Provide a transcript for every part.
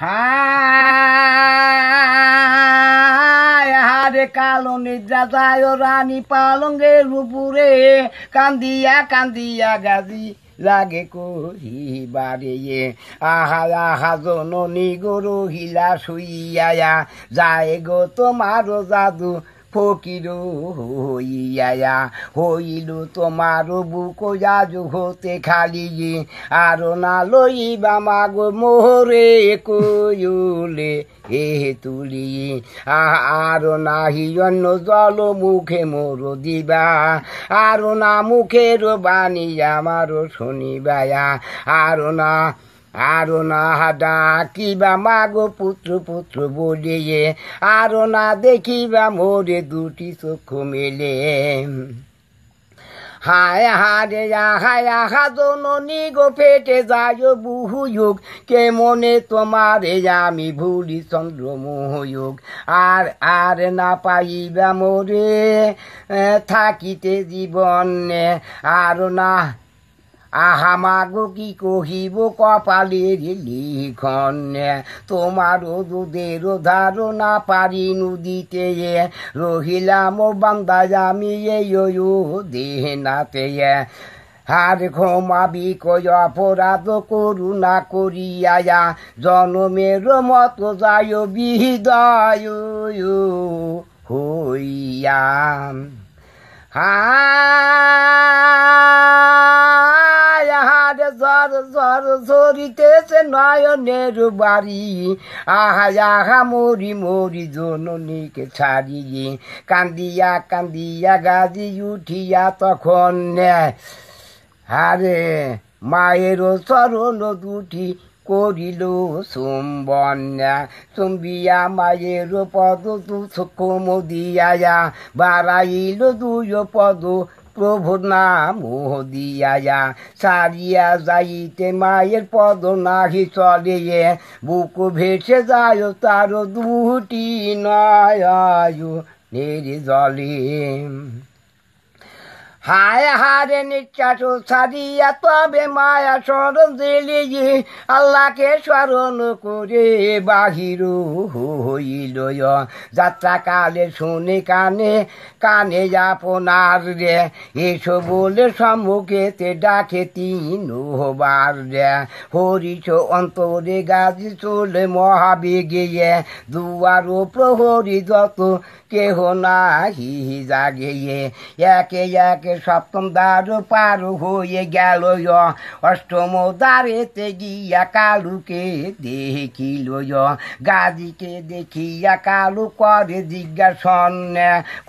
হারে কালো যায় রানী পালঙ্গের উপরে কান্দিয়া কান্দিয়া গাজি লাগে কহি বাড়িয়ে আহা আহা জননী গরু হিলা শুইয়া যায় গো তোমার জাদু ফকির হইয়া হইল তোমার বুকো যাজু হতে খালি আর না লইবা মাগো মোরে কইলে হে তুলি আর নাহি অন্য জল মুখে মোর দিবা আর না মুখের বাণী আমার শুনিবায়া আর না আরো না হাডা কিবা মাগো পুত্র পুত্র বলে আরো না দেখিবা মোরে দুটি চক্ষু মেলে হায় হারে হায়া হাজননি গো ফেটে যায় বহু যুগ কে মনে তোমার আমি ভুলি চন্দ্র মোহযোগ আর আর না পাইবা মোরে থাকিতে জীবনে আর না আহা মাগো কি কহিব কপালের লিখন তোমারও দুধের ধারণা পারি নদীতে রহিলাম বান্দাজ আমি দেহ নাতে আর ক্ষমা কয় অপরাধ করুণা করিয়া জনমের মত যায় বিহৃদয় হইয়া হা আহারে ঝর ঝর ঝরিতেছে নয়নের বাড়ি আহা আহা মরি মরি জননীকে ছাড়িয়ে কান্দিয়া কান্দিয়া গাজি উঠিয়া তখন হারে মায়েরও চরণ দুটি করিল সুম্বন্যা চুম্বিয়া মায়ের পদ তু সুখ মদিয়া বাড়াইল দুয় পদ প্রভুর নাম দিয়া সারিয়া যাইতে মায়ের পদ নাহি চলে বুক ভেসে যায় তার দুটি নয় জলে হায় হারে নিশ্বাস সারিয়া তবে মায়া স্মরণ দিলি আল্লাহকে স্মরণ করে বাহির হইল যাত্রা কালে শুনে কানে কানে আপনার রে এসো বলে সম্মুখেতে ডাকে তিন হবার রে হরিছ অন্তরে গাজি চলে মহাবেগে দুয়ার প্রহরী যত কেহ নাহি জাগে একে একে থেকে সপ্তম দ্বার পার হয়ে গেল অষ্টম দ্বারেতে গিয়া কালুকে দেখিল গাজিকে দেখিয়া কালু করে জিজ্ঞাসন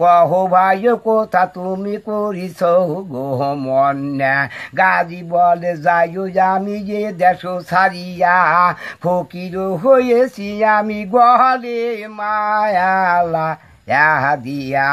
কহ ভাই কোথা তুমি করিস গোহমন গাজি বলে যাইও আমি যে দেশ সারিয়া ফকির হয়েছি আমি গহলে মায়ালা দিয়া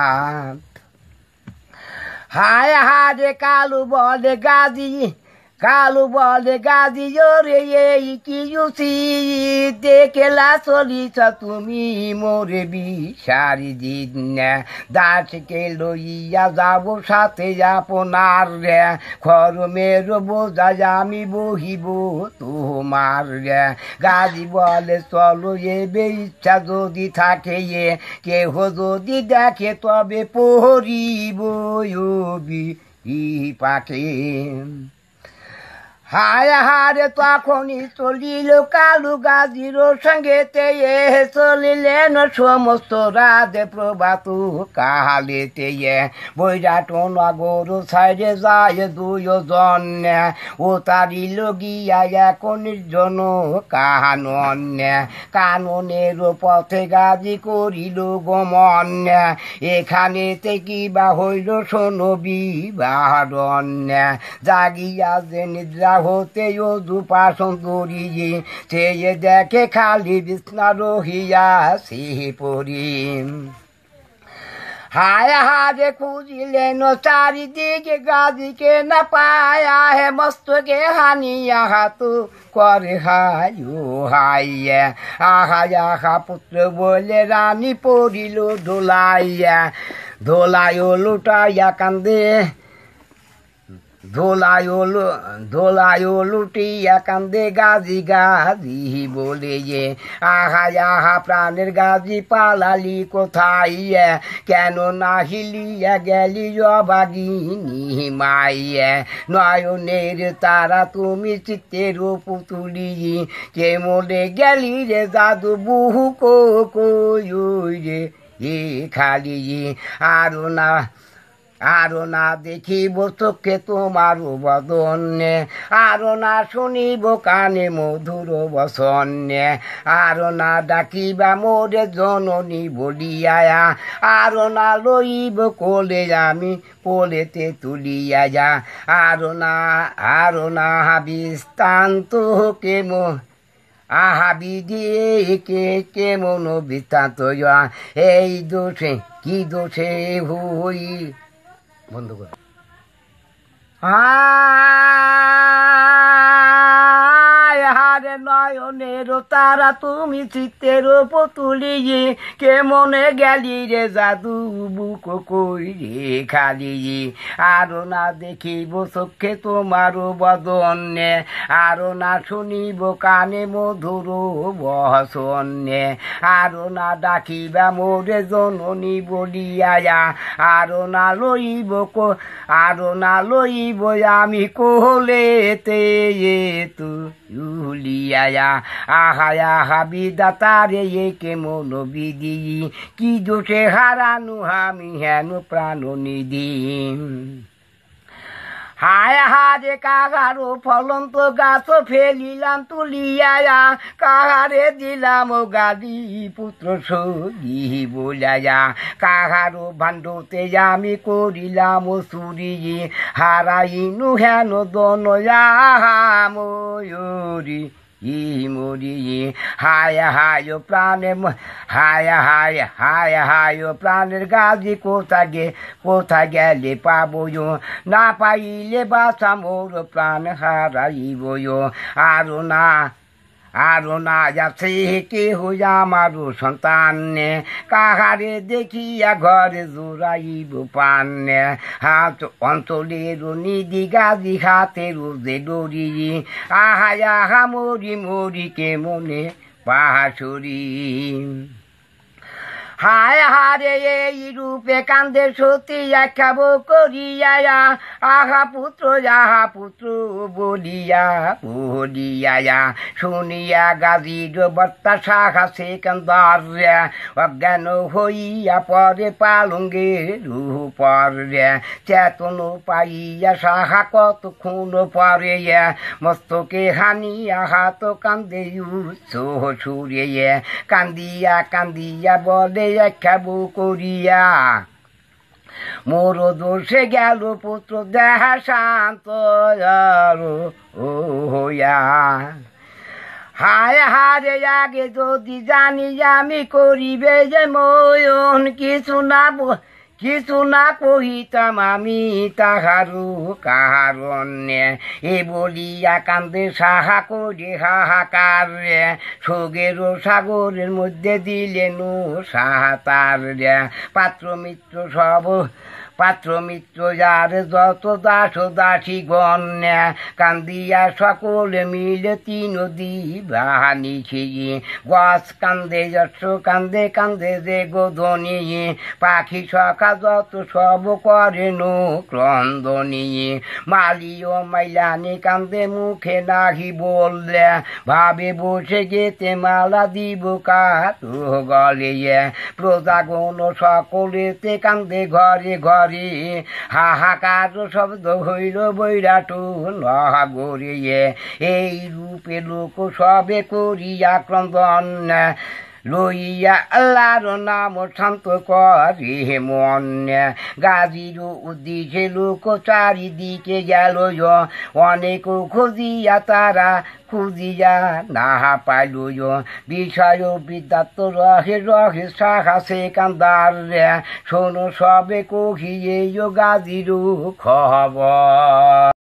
Raia radical, o bode gazi. Kalu bole gazi yore ye iki yusi Deke la soli sa tumi more bi shari jidne Dati ke loi ya zabo shate ya ponar re Khoro me robo zajami bohibo tomar re Gazi bole solo ye be icha jodi thake ye Keho jodi dekhe tobe poribo yobi পাখি হায় হারে তখনই চলিল কালু গাজির সঙ্গে এ চলিলেন সমস্ত রাধে প্রভাতু কাহালেতে এ বৈরাট নগর সাইডে যায় দুজন ও তারিল গিয়া এখন জন কাহানন কাননের পথে গাজি করিল গমন এখানেতে কি বা হইল শোনবি বাহরণ জাগিয়া যে নিদ্রা होते यो दुपासं गोरी ते ये देखे खाली बिस्ना रोहिया सी पोरी हाय हाय खुजिले नो सारी दिग गाजी के न पाया है मस्त के हानिया तू कर हायू हाय आहा आहा पुत्र बोले रानी पोरी लो ढोलाइया ढोलायो लुटाया कंदे দোলায়ল দোলায়ল উঠিয়া কান্দে গাজি গাজি বলে যে আহা আহা প্রাণের গাজি পালালি কোথায় কেন না হিলিয়া গেলি জবাগিনি মাইয়া নয়নের তারা তুমি চিত্তের পুতুলি কে মনে গেলি রে দাদু বহু কো কই রে এ খালি আর না আরো না দেখিব চোখে তোমার বদনে আরো না শুনিব কানে মধুর বসনে আরো না ডাকিবা মোরে জননী বলিয়ায়া আরো না লইব কোলে আমি কোলেতে তুলিয়া যা আরো না আরো না হাবিস্তান তোকে মো আহাবি দিয়ে কে কে মনো বৃত্তান্ত এই দোষে কি দোষে হই বন্ধুগণ আ নয়নের তারা তুমি চিত্তের পুতুলিয়ে কে মনে গেলি রে জাদু বুক কই রে খালিয়ে আরো না দেখিব চোখে বদন নে আরো না শুনিব কানে মধুর বসনে আরো না ডাকিবা মোরে জননী বলিয়ায়া আরো না লইব আরো না লইব আমি কোলেতে তু আয়া আহায়া হাবি দাতারে রে এ কেমন বিদি কি দোষে হারানু আমি হেন প্রাণ নিধি হায় হারে কাহারো ফলন্ত গাছ ফেলিলাম তুলিয়া কাহারে দিলাম গাদি পুত্র সগি বোলায়া কাহারো ভাণ্ডতে আমি করিলাম হারাই নু হেন দনয়া ময়ূরী ही मोदी हि हाय हायो प्राण म हाय हाय हाय हायो प्राण गाउँ जी कोता गए कोथा गेले पाबो यो नपाईले बसमुर प्राण हराइबो यो अरु न আরো যাচ্ছে কে হইয়া মারু নে কাহারে দেখিয়া ঘরে জোড়াইব নে হাত অন্তরের নিদিগা দিঘাতের যে ডরি আহা আহা মরি মরি কে মনে পাহাড়ি হায় হারে এই রূপে কান্দে সতী বো করিয়া আহা পুত্র যাহা পুত্র বলিয়া বলিয়া শুনিয়া গাজির বত্তা সাহা সে কান্দার অজ্ঞান হইয়া পরে পালঙ্গে পরে চেতন পাইয়া সাহা কত খুন পরে মস্তকে হানিয়া হাত কান্দে সুরে কান্দিয়া কান্দিয়া বলে খাব করিয়া মোর দোষে গেল পুত্র দেহা শান্ত হইয়া হায় হারে আগে যদি জানি আমি করিবে যে ময়ন কিছু না কিছু না কহিতাম আমি তাহারু কাহার অন্যে এ বলিয়া কান্দে সাহা করে হাহাকার রে সোগের ও সাগরের মধ্যে দিলেন সাহাতার রে পাত্র মিত্র সব পাত্র মিত্র যার যত দাস দাসীগণ কান্দিয়া সকলে তিন নদী বাহানি ছিড়ি গছ কান্দে যশ কান্দে কান্দে যে গোধনি পাখি সখা যত সব করে নো ক্রন্দনি মালি ও মাইলানি কান্দে মুখে নাহি বললে ভাবে বসে গেতে মালা দিব কাত গলে প্রজাগণ সকলেতে কান্দে ঘরে ঘরে করি হাহাকার শব্দ হইল বৈরাট লহাগরিয়ে এই রূপে লোক সবে করি আক্রমণ লইয়া আল্লাহর নাম শান্ত করি হে মন গাজির উদ্দেশ্যে লোক চারিদিকে গেল অনেক খুঁজিয়া তারা খুঁজিয়া নাহা পাইল বিষয় বিদ্যাত রহে রহে সাহাসে কান্দার রে শোনো সবে কহিয়ে গাজির খবর